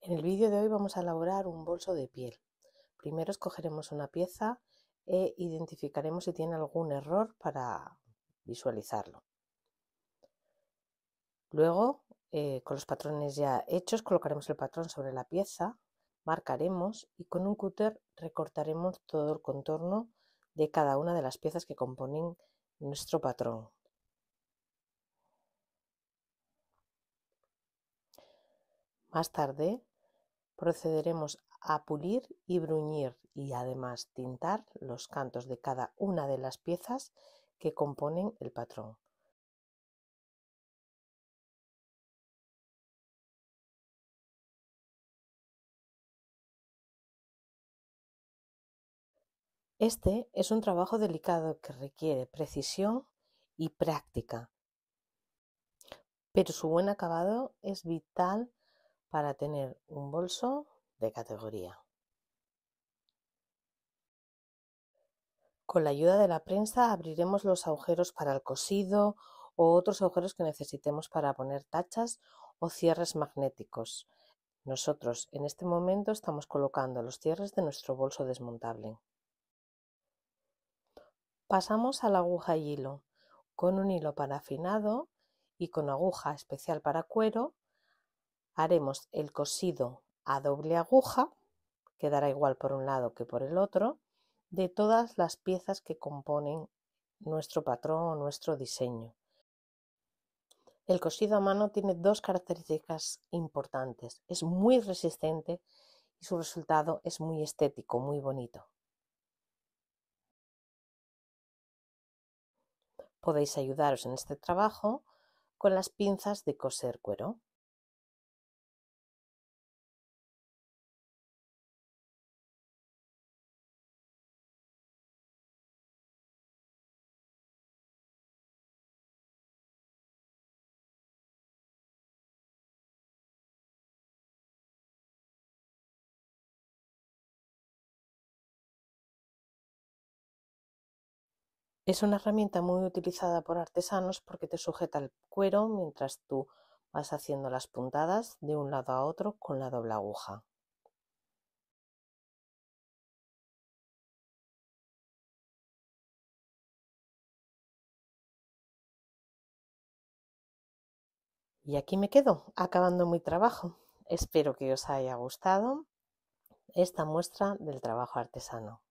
En el vídeo de hoy vamos a elaborar un bolso de piel. Primero escogeremos una pieza e identificaremos si tiene algún error para visualizarlo. Luego, eh, con los patrones ya hechos, colocaremos el patrón sobre la pieza, marcaremos y con un cúter recortaremos todo el contorno de cada una de las piezas que componen nuestro patrón. Más tarde procederemos a pulir y bruñir y además tintar los cantos de cada una de las piezas que componen el patrón. Este es un trabajo delicado que requiere precisión y práctica, pero su buen acabado es vital para tener un bolso de categoría. Con la ayuda de la prensa abriremos los agujeros para el cosido o otros agujeros que necesitemos para poner tachas o cierres magnéticos. Nosotros en este momento estamos colocando los cierres de nuestro bolso desmontable. Pasamos a la aguja y hilo. Con un hilo parafinado y con aguja especial para cuero haremos el cosido a doble aguja, quedará igual por un lado que por el otro, de todas las piezas que componen nuestro patrón o nuestro diseño. El cosido a mano tiene dos características importantes. Es muy resistente y su resultado es muy estético, muy bonito. Podéis ayudaros en este trabajo con las pinzas de coser cuero. Es una herramienta muy utilizada por artesanos porque te sujeta el cuero mientras tú vas haciendo las puntadas de un lado a otro con la doble aguja. Y aquí me quedo, acabando mi trabajo. Espero que os haya gustado esta muestra del trabajo artesano.